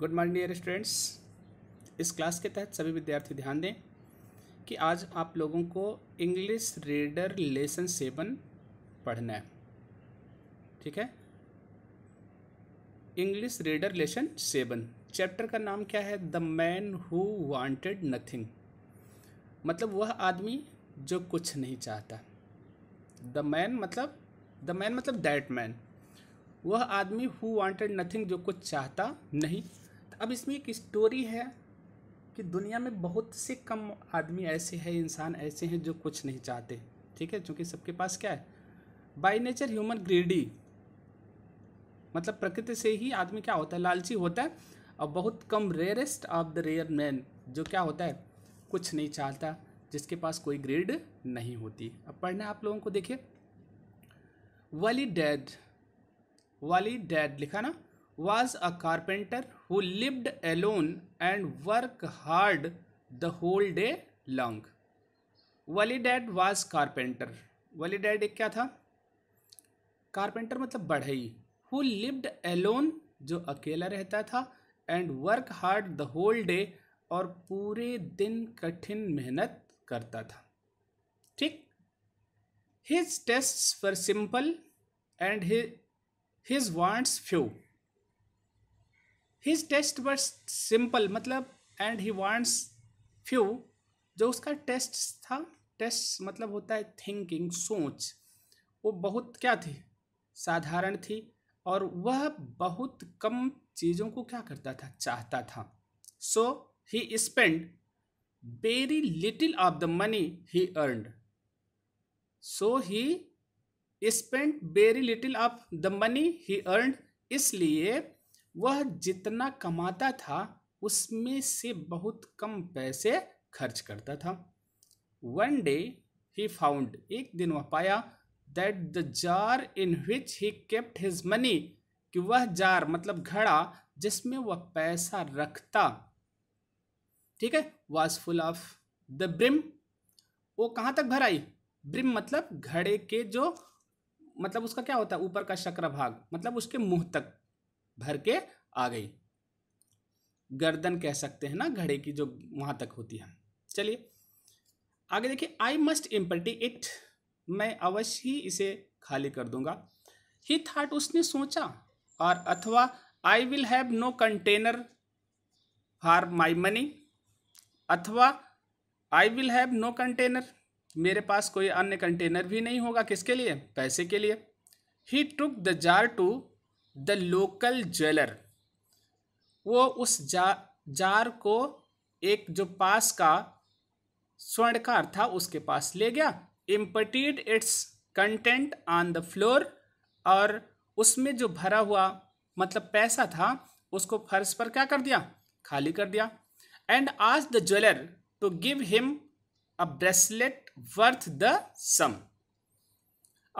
Good morning dear students इस class के तहत सभी विद्यार्थी ध्यान दें कि आज आप लोगों को इंग्लिश रीडर लेसन सेवन पढ़ना है ठीक है English reader lesson seven chapter का नाम क्या है the man who wanted nothing मतलब वह आदमी जो कुछ नहीं चाहता द मैन मतलब द मैन मतलब दैट मैन वह आदमी हु वांटेड नथिंग जो कुछ चाहता नहीं अब इसमें एक स्टोरी है कि दुनिया में बहुत से कम आदमी ऐसे हैं इंसान ऐसे हैं जो कुछ नहीं चाहते ठीक है क्योंकि सबके पास क्या है बाई नेचर ह्यूमन ग्रीडी मतलब प्रकृति से ही आदमी क्या होता है लालची होता है और बहुत कम rarest of the rare man जो क्या होता है कुछ नहीं चाहता जिसके पास कोई ग्रेड नहीं होती अब पढ़ना आप लोगों को देखिए वाली डैड वाली डैड लिखा ना was a carpenter who lived alone and worked hard the whole day long. Walidad carpenter Wali Dad एक क्या था कारपेंटर मतलब बढ़ई हु लिव्ड एलोन जो अकेला रहता था and work hard the whole day और पूरे दिन कठिन मेहनत करता था ठीक his taste for simple and his wants few his taste were simple मतलब एंड ही वांट्स फ्यू जो उसका टेस्ट था टेस्ट मतलब होता है थिंकिंग सोच वो बहुत क्या थी साधारण थी और वह बहुत कम चीज़ों को क्या करता था चाहता था so he spend very little of the money he earned so he spend very little of the money he earned इसलिए वह जितना कमाता था उसमें से बहुत कम पैसे खर्च करता था वन डे ही फाउंड एक दिन वह पाया that the jar in which he kept his money कि वह जार मतलब घड़ा जिसमें वह पैसा रखता ठीक है was full of the brim वो कहाँ तक भर आई ब्रिम मतलब घड़े के जो मतलब उसका क्या होता है ऊपर का शक्र भाग मतलब उसके मुंह तक भर के आ गई गर्दन कह सकते हैं ना घड़े की जो वहां तक होती है चलिए आगे देखिए आई मस्ट इम्पल्टी इट मैं अवश्य ही इसे खाली कर दूंगा ही थाट उसने सोचा और अथवा I will have no container for my money अथवा I will have no container मेरे पास कोई अन्य कंटेनर भी नहीं होगा किसके लिए पैसे के लिए he took the jar to the local jeweller वो उस जा जार को एक जो पास का स्वर्णकार था उसके पास ले गया emptied its content on the floor और उसमें जो भरा हुआ मतलब पैसा था उसको फर्श पर क्या कर दिया खाली कर दिया एंड आज the jeweller to give him a bracelet worth the sum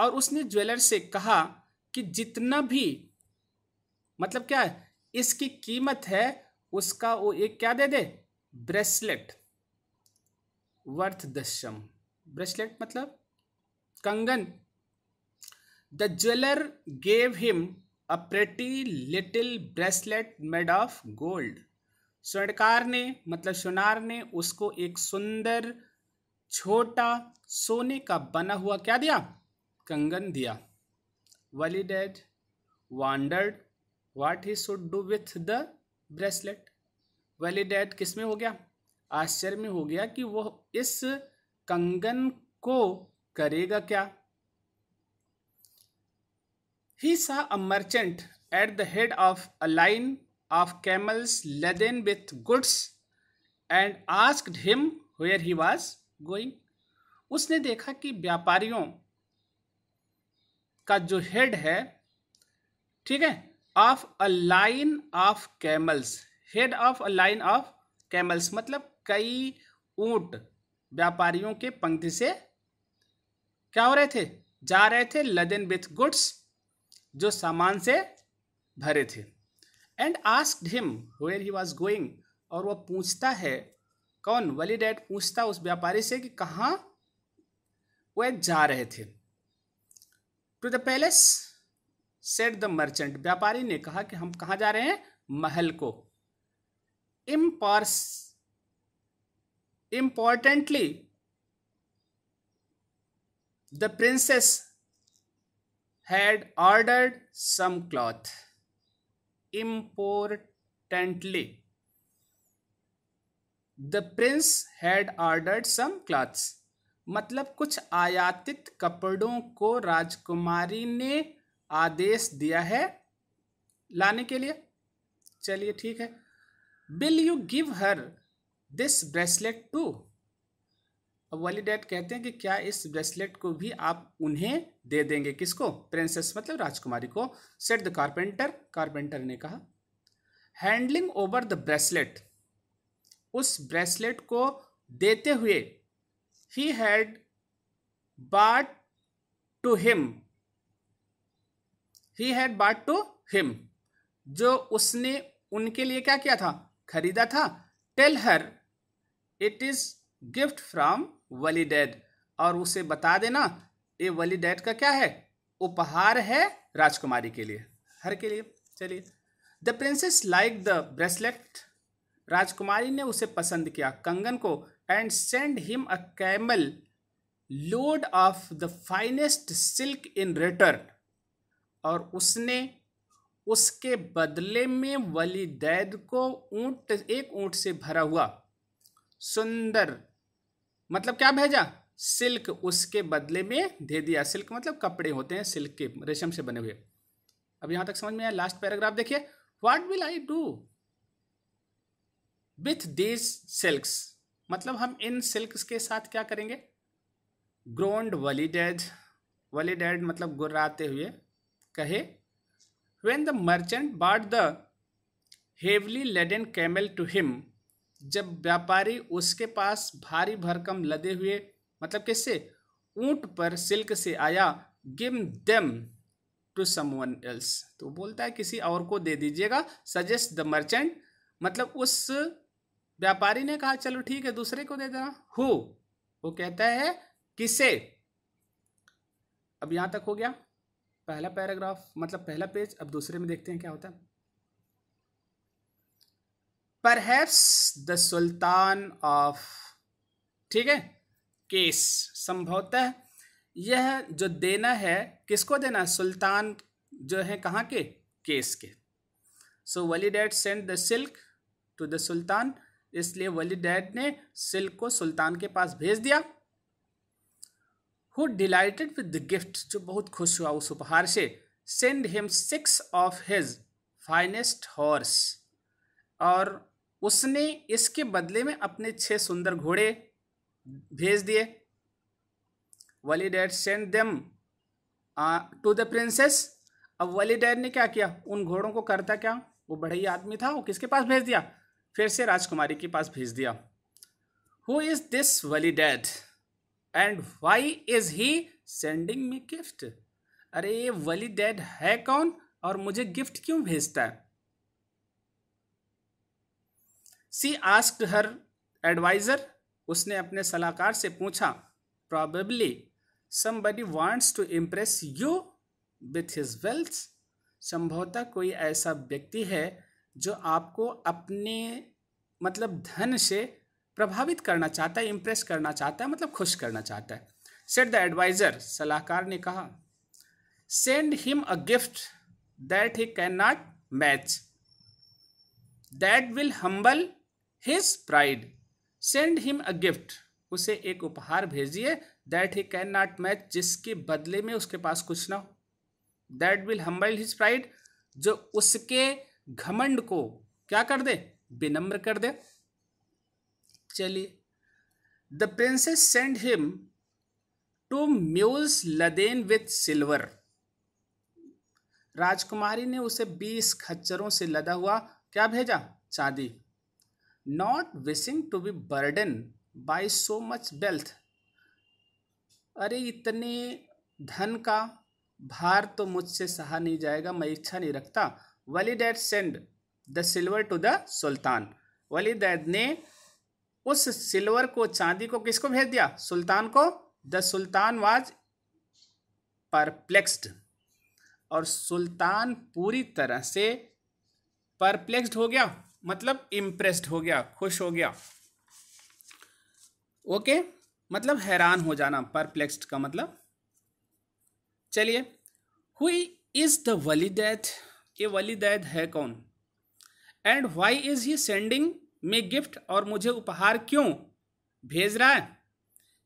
और उसने ज्वेलर से कहा कि जितना भी मतलब क्या है इसकी कीमत है उसका वो एक क्या दे दे ब्रेसलेट वर्थ दशम ब्रेसलेट मतलब कंगन the jeweller gave him a pretty little bracelet made of gold स्वर्णकार ने मतलब सुनार ने उसको एक सुंदर छोटा सोने का बना हुआ क्या दिया कंगन दिया Dad wondered what he should do with the bracelet वैलिडेट किस में हो गया आश्चर्य में हो गया कि वह इस कंगन को करेगा क्या he saw a merchant at the head of a line of camels laden with goods and asked him where he was going उसने देखा कि व्यापारियों का जो हेड है ठीक है of a line of camels head of a line of camels मतलब कई ऊंट व्यापारियों के पंक्ति से क्या हो रहे थे जा रहे थे लदन विथ गुड्स जो सामान से भरे थे and asked him where he was going और वह पूछता है कौन वली डैड पूछता उस व्यापारी से कि कहाँ वह जा रहे थे to the palace said the merchant व्यापारी ने कहा कि हम कहा जा रहे हैं महल को इम्पॉर्स importantly the princess had ordered some cloth importantly the prince had ordered some cloths मतलब कुछ आयातित कपड़ों को राजकुमारी ने आदेश दिया है लाने के लिए चलिए ठीक है will you give her this bracelet to अब वाली डैड कहते हैं कि क्या इस ब्रेसलेट को भी आप उन्हें दे देंगे किसको प्रिंसेस मतलब राजकुमारी को सेट द कारपेंटर कारपेंटर ने कहा हैंडलिंग ओवर द ब्रेसलेट उस ब्रेसलेट को देते हुए he had bought to him he had bought to him जो उसने उनके लिए क्या किया था खरीदा था tell her it is gift from Wali Dad और उसे बता देना ये वली डैड का क्या है उपहार है राजकुमारी के लिए हर के लिए चलिए the princess like the bracelet राजकुमारी ने उसे पसंद किया कंगन को and send him a camel load of the finest silk in return और उसने उसके बदले में वलीदैद को ऊंट एक ऊंट से भरा हुआ सुंदर मतलब क्या भेजा सिल्क उसके बदले में दे दिया सिल्क मतलब कपड़े होते हैं सिल्क के रेशम से बने हुए अब यहां तक समझ में आया लास्ट पैराग्राफ देखिए what will I do with these silks मतलब हम इन सिल्क्स के साथ क्या करेंगे ग्रोन्ड वलीडेड वलीडेड मतलब गुर्राते हुए कहे when the merchant bought the heavily laden camel to him जब व्यापारी उसके पास भारी भरकम लदे हुए मतलब किससे ऊंट पर सिल्क से आया give them to someone else तो बोलता है किसी और को दे दीजिएगा सजेस्ट द मर्चेंट मतलब उस व्यापारी ने कहा चलो ठीक है दूसरे को दे देना हु वो कहता है किसे अब यहाँ तक हो गया पहला पैराग्राफ मतलब पहला पेज अब दूसरे में देखते हैं क्या होता है परहैप्स द सुल्तान ऑफ ठीक है केस संभवतः यह जो देना है किसको देना सुल्तान जो है कहाँ के केस के so Wali Dad send the silk to the sultan इसलिए वली डैड ने सिल्क को सुल्तान के पास भेज दिया who delighted with the gift जो बहुत खुश हुआ उस उपहार से send him six of his finest horse और उसने इसके बदले में अपने छः सुंदर घोड़े भेज दिए Wali Dad send them to the princess अब वली डैड ने क्या किया उन घोड़ों को करता क्या वो बड़े आदमी था वो किसके पास भेज दिया फिर से राजकुमारी के पास भेज दिया who is this Wali Dad and why is he sending me gift अरे ये वली डैड है कौन और मुझे गिफ्ट क्यों भेजता है सी आस्क्ड हर एडवाइजर उसने अपने सलाहकार से पूछा probably somebody wants to impress you with his wealth संभवतः कोई ऐसा व्यक्ति है जो आपको अपने मतलब धन से प्रभावित करना चाहता है इम्प्रेस करना चाहता है मतलब खुश करना चाहता है सेट द एडवाइजर सलाहकार ने कहा send him a gift that he can not match that will humble his pride send him a gift उसे एक उपहार भेजिए that he can not match जिसके बदले में उसके पास कुछ ना हो that will humble his pride जो उसके घमंड को क्या कर दे विनम्र कर दे चलिए the princess send him two mules laden with silver राजकुमारी ने उसे बीस खच्चरों से लदा हुआ क्या भेजा चांदी not wishing to be burden by so much wealth अरे इतने धन का भार तो मुझसे सहा नहीं जाएगा मैं इच्छा नहीं रखता Wali Dad send the silver to the sultan Wali Dad ने उस सिल्वर को चांदी को किसको भेज दिया सुल्तान को द सुल्तान वाज परप्लेक्स्ड और सुल्तान पूरी तरह से परप्लेक्स्ड हो गया मतलब इम्प्रेस्ड हो गया खुश हो गया ओके मतलब हैरान हो जाना परप्लेक्स्ड का मतलब चलिए हुई इज द वली दैथ ये वली दैद है कौन and why is he sending me gift और मुझे उपहार क्यों भेज रहा है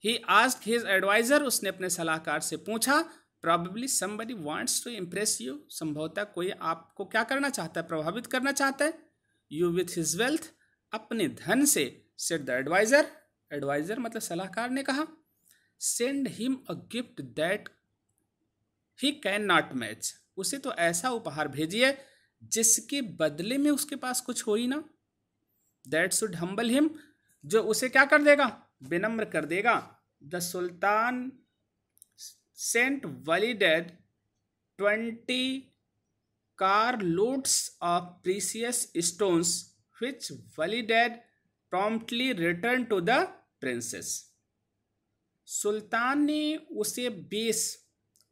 ही आज हिज एडवाइजर उसने अपने सलाहकार से पूछा probably somebody wants to impress you संभवतः कोई आपको क्या करना चाहता है प्रभावित करना चाहता है यू विथ हिज वेल्थ अपने धन से सेट द एडवाइजर एडवाइजर मतलब सलाहकार ने कहा send him a gift that he can not match उसे तो ऐसा उपहार भेजिए जिसके बदले में उसके पास कुछ हो ही ना दैट शुड हम्बल हिम जो उसे क्या कर देगा विनम्र कर देगा the sultan sent Walidad twenty car loads of precious stones which Wali Dad promptly return to the princess सुल्तान ने उसे बीस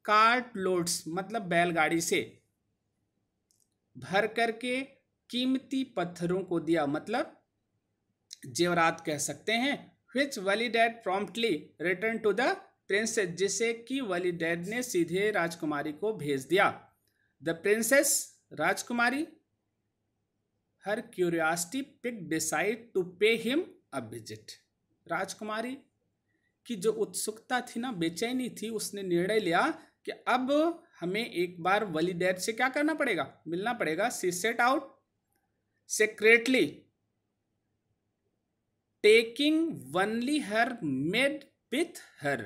कार्ट लोड्स मतलब बैलगाड़ी से भर करके कीमती पत्थरों को दिया मतलब जेवरात कह सकते हैं which Walidad promptly return to the princess जिसे कि वलीडेड ने सीधे राजकुमारी को भेज दिया द प्रिंसेस राजकुमारी her curiosity piqued decide to pay him a visit राजकुमारी की जो उत्सुकता थी ना बेचैनी थी उसने निर्णय लिया कि अब हमें एक बार वलीडेड से क्या करना पड़ेगा मिलना पड़ेगा she set out secretly taking only her maid with her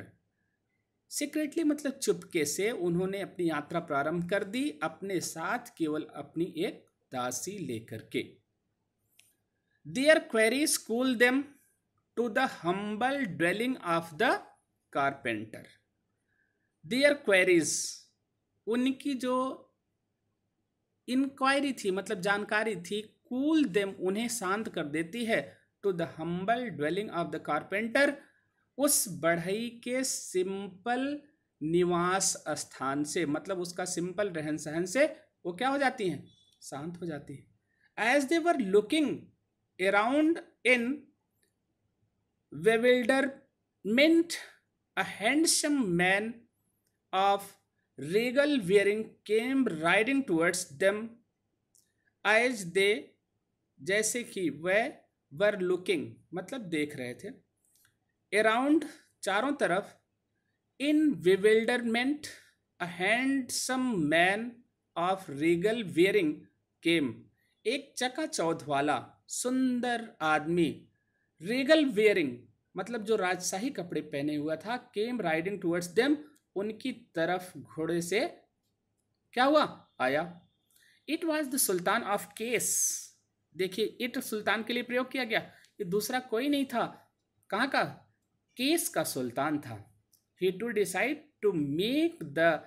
secretly मतलब चुपके से उन्होंने अपनी यात्रा प्रारंभ कर दी अपने साथ केवल अपनी एक दासी लेकर के their queries cool them to the humble dwelling of the carpenter their queries उनकी जो इंक्वायरी थी मतलब जानकारी थी कूल देम उन्हें शांत कर देती है to the humble dwelling of the carpenter उस बढ़ई के सिंपल निवास स्थान से मतलब उसका सिंपल रहन सहन से वो क्या हो जाती हैं शांत हो जाती हैं as they were looking around in bewilderment a handsome man of regal wearing came riding towards them as they जैसे कि वह वर लुकिंग मतलब देख रहे थे अराउंड चारों तरफ in bewilderment a handsome man of regal wearing came एक चकाचौध वाला सुंदर आदमी रीगल वेयरिंग मतलब जो राजशाही कपड़े पहने हुआ था केम राइडिंग टूवर्ड्स देम उनकी तरफ घोड़े से क्या हुआ आया it was the sultan of Kes देखिए इट सुल्तान के लिए प्रयोग किया गया ये दूसरा कोई नहीं था कहाँ का केस का सुल्तान था he too decide to make the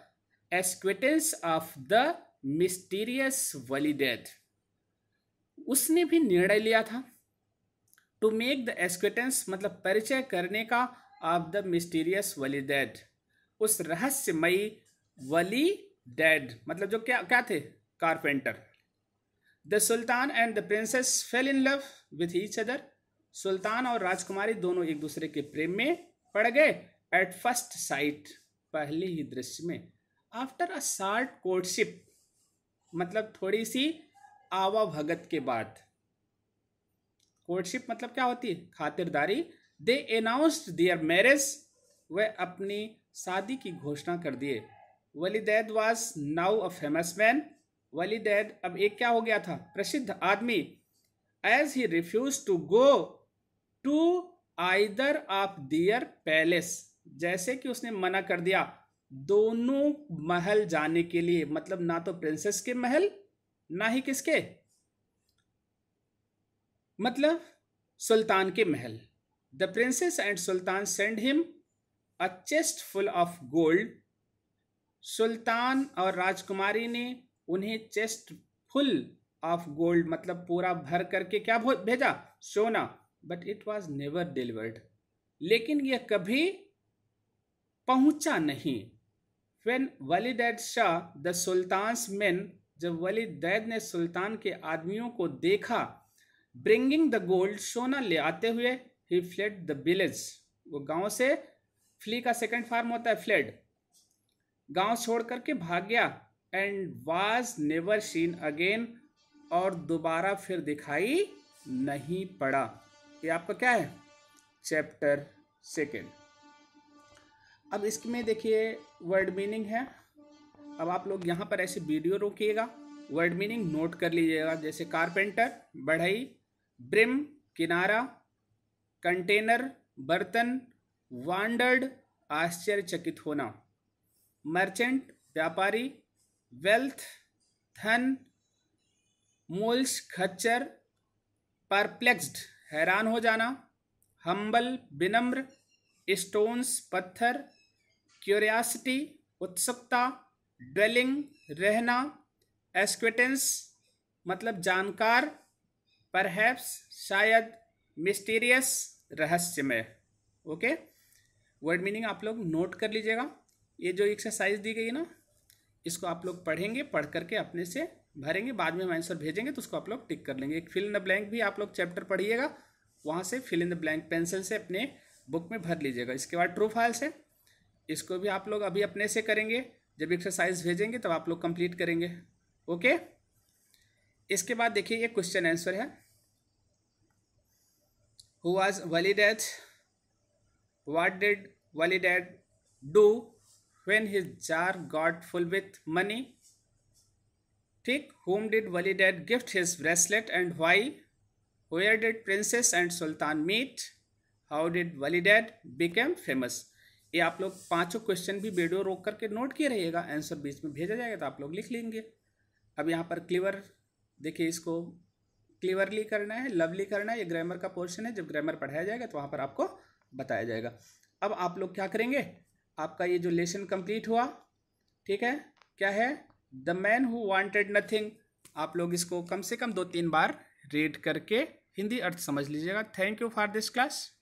acquaintance of the mysterious Walidad उसने भी निर्णय लिया था टू मेक द एस्क्वेटेंस मतलब परिचय करने का of the mysterious Wali Dad उस रहस्यमयी वली डेड मतलब जो क्या क्या थे carpenter the sultan and the princess fell in love with each other सुल्तान और राजकुमारी दोनों एक दूसरे के प्रेम में पड़ गए एट फर्स्ट साइट पहले ही दृश्य में आफ्टर अ शार्ट कोर्टशिप मतलब थोड़ी सी आवाभगत के बाद कोर्टशिप मतलब क्या होती है खातिरदारी दे अनाउंस्ड दियर मैरिज वह अपनी शादी की घोषणा कर दिए Walidad was now a famous man Wali Dad अब एक क्या हो गया था प्रसिद्ध आदमी as he refuse to go to either of their palace जैसे कि उसने मना कर दिया दोनों महल जाने के लिए मतलब ना तो प्रिंसेस के महल ना ही किसके मतलब सुल्तान के महल the princess and sultan send him a chest full of gold सुल्तान और राजकुमारी ने उन्हें चेस्ट फुल ऑफ गोल्ड मतलब पूरा भर करके क्या भेजा सोना but it was never delivered लेकिन यह कभी पहुंचा नहीं when Walidad Shah the sultan's man जब वलीदैद ने सुल्तान के आदमियों को देखा ब्रिंगिंग द गोल्ड सोना ले आते हुए ही फ्लेड द विलेज वो गांव से फ्ली का सेकंड फार्म होता है फ्लेड गांव छोड़ करके भाग गया and was never seen again और दोबारा फिर दिखाई नहीं पड़ा ये आपका क्या है चैप्टर सेकेंड अब इसमें देखिए वर्ड मीनिंग है अब आप लोग यहाँ पर ऐसे वीडियो रोकिएगा वर्ड मीनिंग नोट कर लीजिएगा जैसे कारपेंटर बढ़ई ब्रिम किनारा कंटेनर बर्तन वांडर्ड आश्चर्यचकित होना मर्चेंट व्यापारी वेल्थ धन मोल्स खच्चर परप्लेक्स्ड हैरान हो जाना हम्बल विनम्र स्टोन्स पत्थर क्यूरियासिटी उत्सुकता ड्वेलिंग रहना एस्क्विटेंस मतलब जानकार परहैप्स शायद मिस्टीरियस रहस्यमय ओके वर्ड मीनिंग आप लोग नोट कर लीजिएगा ये जो एक्सरसाइज दी गई ना इसको आप लोग पढ़ेंगे पढ़ करके अपने से भरेंगे बाद में हम आंसर भेजेंगे तो उसको आप लोग टिक कर लेंगे एक फिल इन द ब्लैंक भी आप लोग चैप्टर पढ़िएगा वहाँ से fill in the blank pencil से अपने बुक में भर लीजिएगा इसके बाद ट्रू फाइल्स है इसको भी आप लोग अभी अपने से करेंगे जब एक्सरसाइज भेजेंगे तब आप लोग कंप्लीट करेंगे ओके इसके बाद देखिए ये क्वेश्चन आंसर है who was Walidad what did Dad do when his jar got full with money? ठीक whom did Walidad gift his bracelet and why? Where did princess and sultan meet? How did Walidad became famous ये आप लोग पांचों question भी video रोक करके note किए रहिएगा आंसर बीच में भेजा जाएगा तो आप लोग लिख लेंगे अब यहाँ पर क्लीवर देखिए इसको क्लियरली करना है लवली करना है ये ग्रामर का पोर्शन है जब ग्रामर पढ़ाया जाएगा तो वहाँ पर आपको बताया जाएगा अब आप लोग क्या करेंगे आपका ये जो लेसन कंप्लीट हुआ ठीक है क्या है the man who wanted nothing आप लोग इसको कम से कम दो तीन बार रीड करके हिंदी अर्थ समझ लीजिएगा thank you for this class